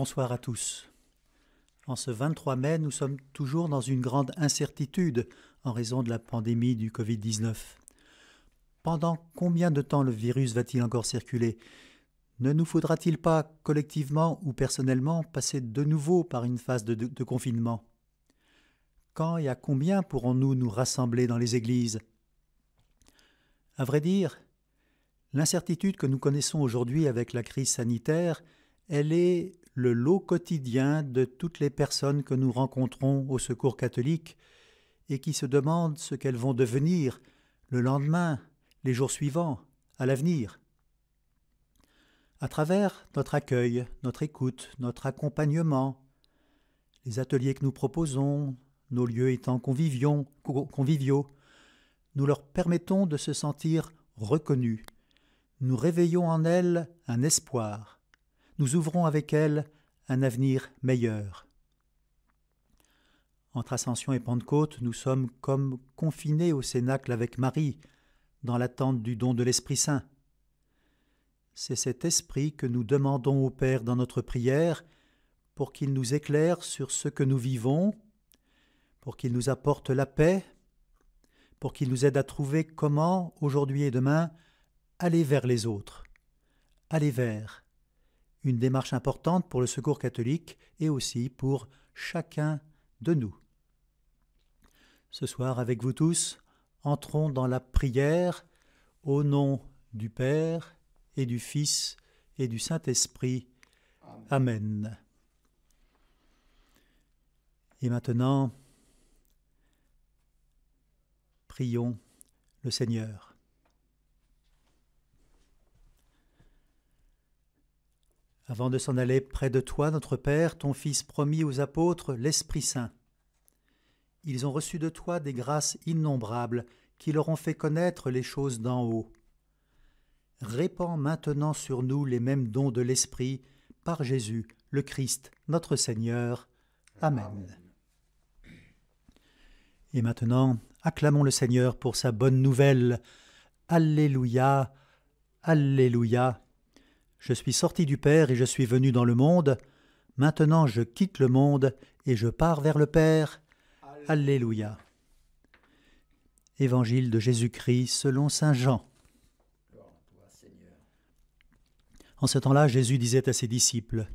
Bonsoir à tous. En ce 23 mai, nous sommes toujours dans une grande incertitude en raison de la pandémie du Covid-19. Pendant combien de temps le virus va-t-il encore circuler Ne nous faudra-t-il pas, collectivement ou personnellement, passer de nouveau par une phase de, confinement Quand et à combien pourrons-nous nous rassembler dans les églises À vrai dire, l'incertitude que nous connaissons aujourd'hui avec la crise sanitaire, elle est le lot quotidien de toutes les personnes que nous rencontrons au Secours catholique et qui se demandent ce qu'elles vont devenir le lendemain, les jours suivants, à l'avenir. À travers notre accueil, notre écoute, notre accompagnement, les ateliers que nous proposons, nos lieux étant conviviaux, nous leur permettons de se sentir reconnus. Nous réveillons en elles un espoir, nous ouvrons avec elle un avenir meilleur. Entre Ascension et Pentecôte, nous sommes comme confinés au Cénacle avec Marie, dans l'attente du don de l'Esprit Saint. C'est cet Esprit que nous demandons au Père dans notre prière, pour qu'il nous éclaire sur ce que nous vivons, pour qu'il nous apporte la paix, pour qu'il nous aide à trouver comment, aujourd'hui et demain, aller vers les autres, aller vers, une démarche importante pour le secours catholique et aussi pour chacun de nous. Ce soir, avec vous tous, entrons dans la prière au nom du Père et du Fils et du Saint-Esprit. Amen. Et maintenant, prions le Seigneur. Avant de s'en aller près de toi, notre Père, ton Fils promit aux apôtres l'Esprit Saint. Ils ont reçu de toi des grâces innombrables qui leur ont fait connaître les choses d'en haut. Répands maintenant sur nous les mêmes dons de l'Esprit par Jésus, le Christ, notre Seigneur. Amen. Amen. Et maintenant, acclamons le Seigneur pour sa bonne nouvelle. Alléluia, Alléluia. Je suis sorti du Père et je suis venu dans le monde. Maintenant je quitte le monde et je pars vers le Père. Alléluia. Évangile de Jésus-Christ selon Saint Jean. En ce temps-là, Jésus disait à ses disciples,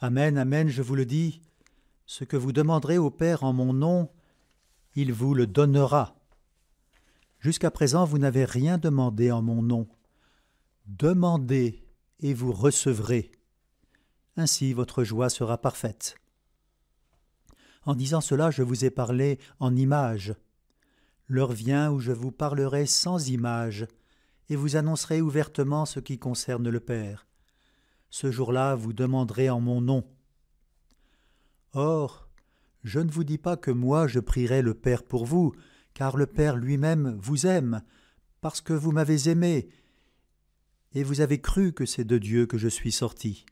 Amen, Amen, je vous le dis, ce que vous demanderez au Père en mon nom, il vous le donnera. Jusqu'à présent, vous n'avez rien demandé en mon nom. Demandez et vous recevrez. Ainsi votre joie sera parfaite. En disant cela, je vous ai parlé en images. L'heure vient où je vous parlerai sans images, et vous annoncerai ouvertement ce qui concerne le Père. Ce jour-là, vous demanderez en mon nom. Or, je ne vous dis pas que moi je prierai le Père pour vous, car le Père lui-même vous aime, parce que vous m'avez aimé, et vous avez cru que c'est de Dieu que je suis sorti.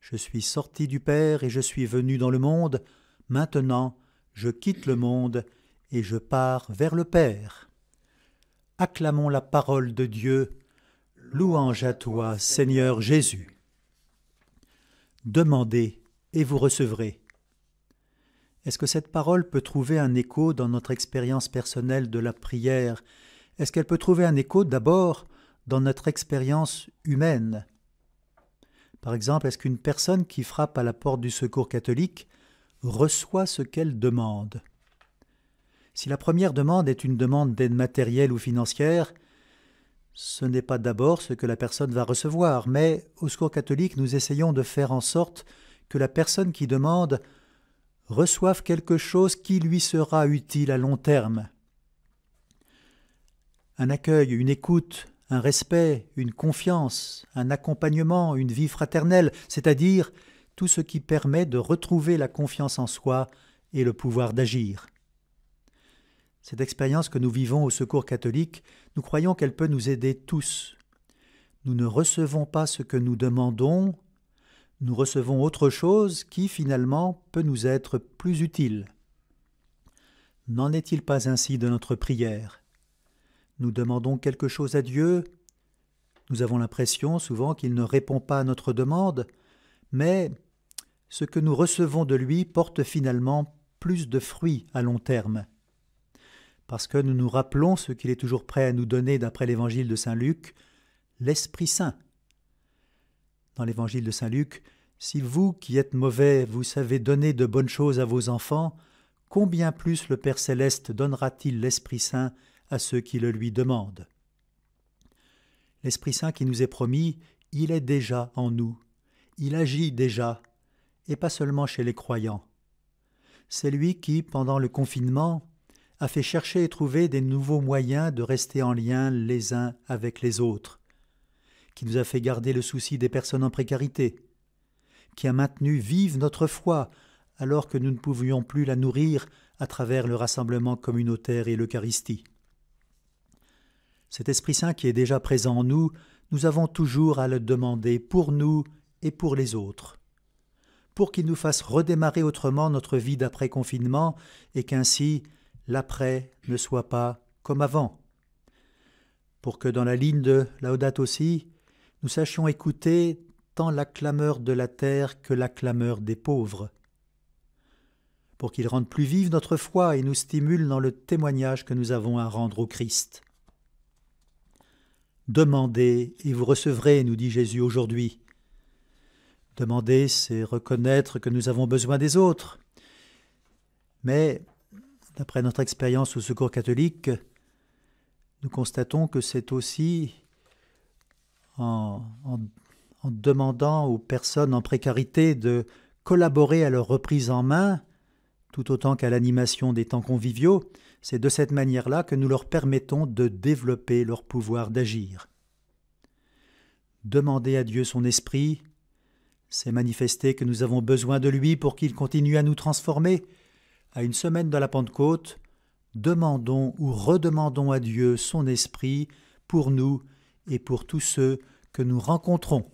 Je suis sorti du Père et je suis venu dans le monde, maintenant je quitte le monde et je pars vers le Père. Acclamons la parole de Dieu, louange à toi Seigneur Jésus. Demandez et vous recevrez. Est-ce que cette parole peut trouver un écho dans notre expérience personnelle de la prière Est-ce qu'elle peut trouver un écho d'abord dans notre expérience humaine. Par exemple, est-ce qu'une personne qui frappe à la porte du secours catholique reçoit ce qu'elle demande Si la première demande est une demande d'aide matérielle ou financière, ce n'est pas d'abord ce que la personne va recevoir, mais au secours catholique, nous essayons de faire en sorte que la personne qui demande reçoive quelque chose qui lui sera utile à long terme. Un accueil, une écoute, un respect, une confiance, un accompagnement, une vie fraternelle, c'est-à-dire tout ce qui permet de retrouver la confiance en soi et le pouvoir d'agir. Cette expérience que nous vivons au Secours catholique, nous croyons qu'elle peut nous aider tous. Nous ne recevons pas ce que nous demandons, nous recevons autre chose qui finalement peut nous être plus utile. N'en est-il pas ainsi de notre prière nous demandons quelque chose à Dieu, nous avons l'impression souvent qu'il ne répond pas à notre demande, mais ce que nous recevons de lui porte finalement plus de fruits à long terme. Parce que nous nous rappelons ce qu'il est toujours prêt à nous donner d'après l'évangile de Saint Luc, l'Esprit Saint. Dans l'évangile de Saint Luc, si vous qui êtes mauvais, vous savez donner de bonnes choses à vos enfants, combien plus le Père céleste donnera-t-il l'Esprit Saint à ceux qui le lui demandent. L'Esprit Saint qui nous est promis, il est déjà en nous, il agit déjà, et pas seulement chez les croyants. C'est lui qui, pendant le confinement, a fait chercher et trouver des nouveaux moyens de rester en lien les uns avec les autres, qui nous a fait garder le souci des personnes en précarité, qui a maintenu vive notre foi alors que nous ne pouvions plus la nourrir à travers le rassemblement communautaire et l'Eucharistie. Cet Esprit Saint qui est déjà présent en nous, nous avons toujours à le demander pour nous et pour les autres. Pour qu'il nous fasse redémarrer autrement notre vie d'après confinement et qu'ainsi l'après ne soit pas comme avant. Pour que dans la ligne de Laudate aussi, nous sachions écouter tant la clameur de la terre que la clameur des pauvres. Pour qu'il rende plus vive notre foi et nous stimule dans le témoignage que nous avons à rendre au Christ. Demandez et vous recevrez, nous dit Jésus aujourd'hui. Demander, c'est reconnaître que nous avons besoin des autres. Mais, d'après notre expérience au Secours catholique, nous constatons que c'est aussi en, en, demandant aux personnes en précarité de collaborer à leur reprise en main, tout autant qu'à l'animation des temps conviviaux, c'est de cette manière-là que nous leur permettons de développer leur pouvoir d'agir. Demander à Dieu son esprit, c'est manifester que nous avons besoin de lui pour qu'il continue à nous transformer. À une semaine de la Pentecôte, demandons ou redemandons à Dieu son esprit pour nous et pour tous ceux que nous rencontrons.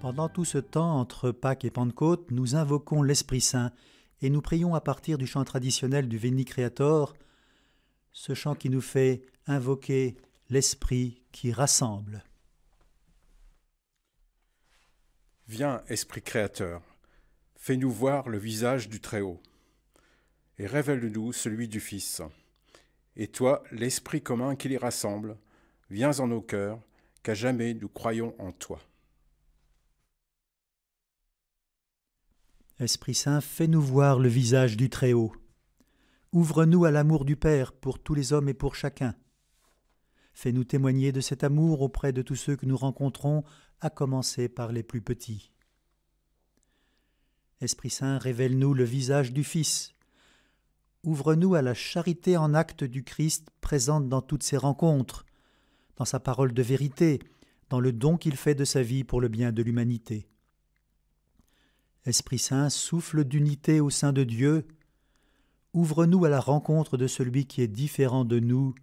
Pendant tout ce temps, entre Pâques et Pentecôte, nous invoquons l'Esprit Saint et nous prions à partir du chant traditionnel du Veni Creator, ce chant qui nous fait invoquer l'Esprit qui rassemble. Viens, Esprit Créateur, fais-nous voir le visage du Très-Haut, et révèle-nous celui du Fils. Et toi, l'Esprit commun qui les rassemble, viens en nos cœurs, qu'à jamais nous croyons en toi. Esprit Saint, fais-nous voir le visage du Très-Haut. Ouvre-nous à l'amour du Père pour tous les hommes et pour chacun. Fais-nous témoigner de cet amour auprès de tous ceux que nous rencontrons, à commencer par les plus petits. Esprit Saint, révèle-nous le visage du Fils. Ouvre-nous à la charité en acte du Christ présente dans toutes ses rencontres, dans sa parole de vérité, dans le don qu'il fait de sa vie pour le bien de l'humanité. Esprit Saint, souffle d'unité au sein de Dieu, ouvre-nous à la rencontre de celui qui est différent de nous,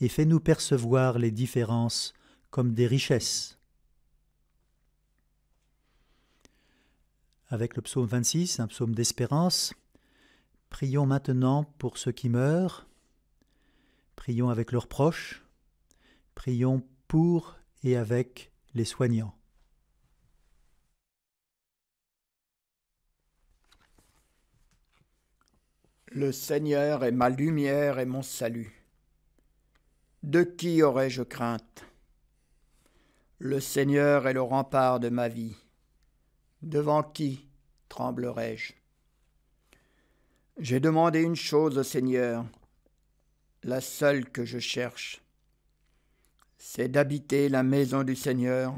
et fais-nous percevoir les différences comme des richesses. Avec le psaume 26, un psaume d'espérance, prions maintenant pour ceux qui meurent, prions avec leurs proches, prions pour et avec les soignants. Le Seigneur est ma lumière et mon salut. De qui aurais-je crainte Le Seigneur est le rempart de ma vie. Devant qui tremblerai-je J'ai demandé une chose au Seigneur, la seule que je cherche, c'est d'habiter la maison du Seigneur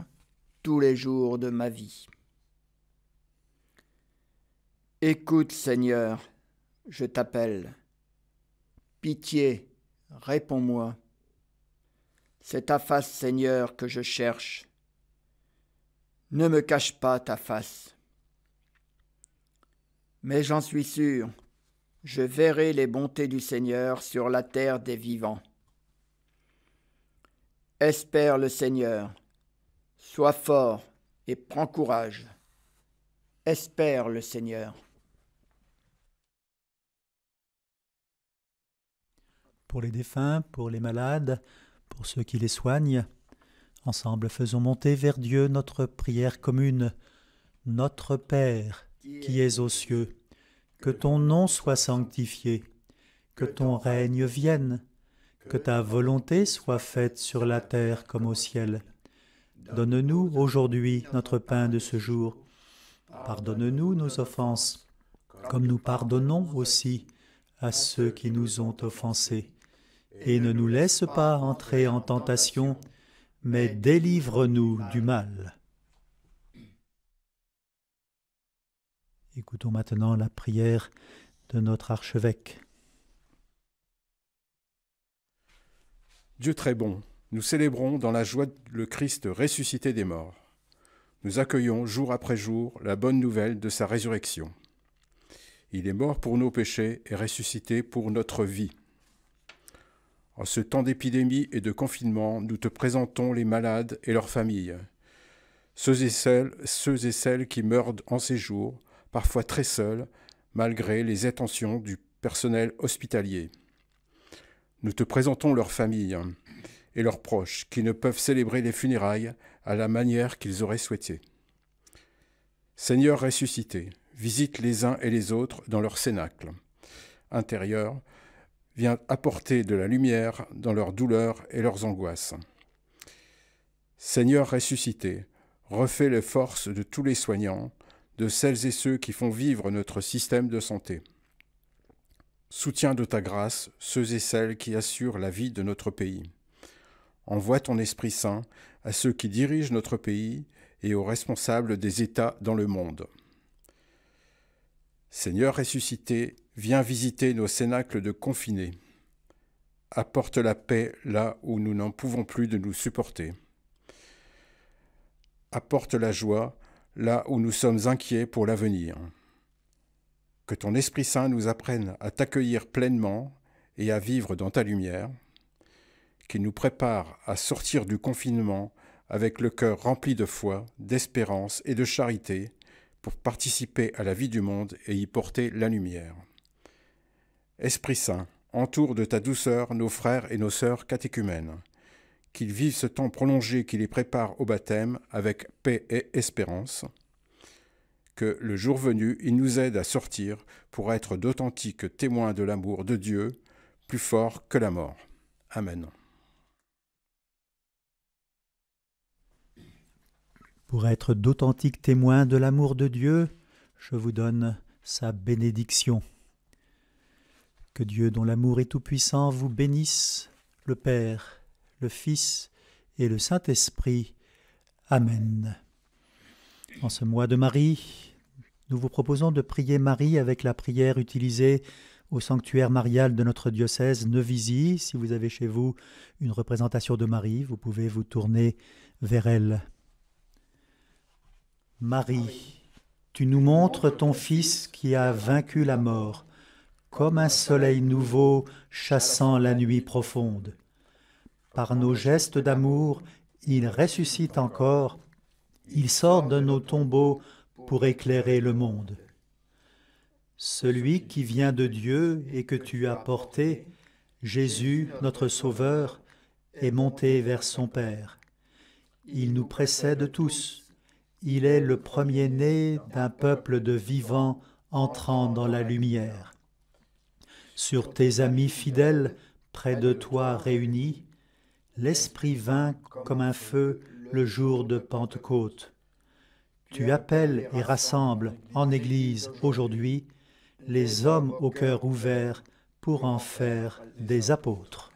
tous les jours de ma vie. Écoute Seigneur, je t'appelle. Pitié, réponds-moi. C'est ta face, Seigneur, que je cherche. Ne me cache pas ta face. Mais j'en suis sûr, je verrai les bontés du Seigneur sur la terre des vivants. Espère le Seigneur, sois fort et prends courage. Espère le Seigneur. pour les défunts, pour les malades, pour ceux qui les soignent. Ensemble, faisons monter vers Dieu notre prière commune. Notre Père, qui es aux cieux, que ton nom soit sanctifié, que ton règne vienne, que ta volonté soit faite sur la terre comme au ciel. Donne-nous aujourd'hui notre pain de ce jour. Pardonne-nous nos offenses, comme nous pardonnons aussi à ceux qui nous ont offensés et ne nous laisse pas entrer en tentation, mais délivre-nous du mal. Écoutons maintenant la prière de notre archevêque. Dieu très bon, nous célébrons dans la joie le Christ ressuscité des morts. Nous accueillons jour après jour la bonne nouvelle de sa résurrection. Il est mort pour nos péchés et ressuscité pour notre vie. En ce temps d'épidémie et de confinement, nous te présentons les malades et leurs familles, ceux et celles, ceux et celles qui meurent en séjour, parfois très seuls, malgré les attentions du personnel hospitalier. Nous te présentons leurs familles et leurs proches qui ne peuvent célébrer les funérailles à la manière qu'ils auraient souhaité. Seigneur ressuscité, visite les uns et les autres dans leur cénacle intérieur vient apporter de la lumière dans leurs douleurs et leurs angoisses. Seigneur ressuscité, refais les forces de tous les soignants, de celles et ceux qui font vivre notre système de santé. Soutiens de ta grâce ceux et celles qui assurent la vie de notre pays. Envoie ton Esprit Saint à ceux qui dirigent notre pays et aux responsables des États dans le monde. Seigneur ressuscité, viens visiter nos cénacles de confinés. Apporte la paix là où nous n'en pouvons plus de nous supporter. Apporte la joie là où nous sommes inquiets pour l'avenir. Que ton Esprit Saint nous apprenne à t'accueillir pleinement et à vivre dans ta lumière, qu'il nous prépare à sortir du confinement avec le cœur rempli de foi, d'espérance et de charité, pour participer à la vie du monde et y porter la lumière. Esprit Saint, entoure de ta douceur nos frères et nos sœurs catéchumènes, qu'ils vivent ce temps prolongé qui les prépare au baptême avec paix et espérance, que le jour venu, ils nous aident à sortir pour être d'authentiques témoins de l'amour de Dieu, plus fort que la mort. Amen. Pour être d'authentiques témoins de l'amour de Dieu, je vous donne sa bénédiction. Que Dieu, dont l'amour est tout-puissant, vous bénisse, le Père, le Fils et le Saint-Esprit. Amen. En ce mois de Marie, nous vous proposons de prier Marie avec la prière utilisée au sanctuaire marial de notre diocèse Nevisy. Si vous avez chez vous une représentation de Marie, vous pouvez vous tourner vers elle. Marie, tu nous montres ton Fils qui a vaincu la mort, comme un soleil nouveau chassant la nuit profonde. Par nos gestes d'amour, il ressuscite encore, il sort de nos tombeaux pour éclairer le monde. Celui qui vient de Dieu et que tu as porté, Jésus, notre Sauveur, est monté vers son Père. Il nous précède tous il est le premier-né d'un peuple de vivants entrant dans la lumière. Sur tes amis fidèles, près de toi réunis, l'Esprit vint comme un feu le jour de Pentecôte. Tu appelles et rassembles en Église aujourd'hui les hommes au cœur ouvert pour en faire des apôtres.